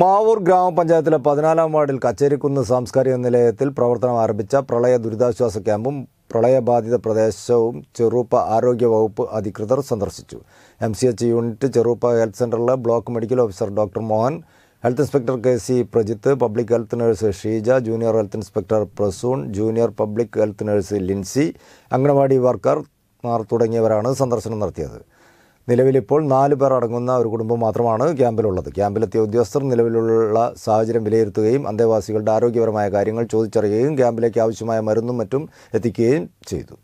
മാവൂർ ഗ്രാമപഞ്ചായത്തിലെ പതിനാലാം വാർഡിൽ കച്ചേരിക്കുന്ന് സാംസ്കാരിക നിലയത്തിൽ പ്രവർത്തനം ആരംഭിച്ച പ്രളയ ദുരിതാശ്വാസ ക്യാമ്പും പ്രളയബാധിത പ്രദേശവും ചെറുപ്പ ആരോഗ്യ വകുപ്പ് അധികൃതർ സന്ദർശിച്ചു M C H unit Cheruppa health സെൻ്ററിലെ block medical officer doctor Mohan health inspector K C Prajith public health nurse Sheeja junior health inspector Prasoon junior public health nurse Lincy anganwadi വർക്കർമാർ തുടങ്ങിയവരാണ് സന്ദർശനം നടത്തിയത് നിലവിലിപ്പോൾ നാല് പേർ അടങ്ങുന്ന ഒരു കുടുംബം മാത്രമാണ് ക്യാമ്പിലുള്ളത് ക്യാമ്പിലെത്തിയ ഉദ്യോഗസ്ഥർ നിലവിലുള്ള സാഹചര്യം വിലയിരുത്തുകയും അന്തേവാസികളുടെ ആരോഗ്യപരമായ കാര്യങ്ങൾ ചോദിച്ചറിയുകയും ക്യാമ്പിലേക്ക് ആവശ്യമായ മരുന്നും മറ്റും എത്തിക്കുകയും ചെയ്തു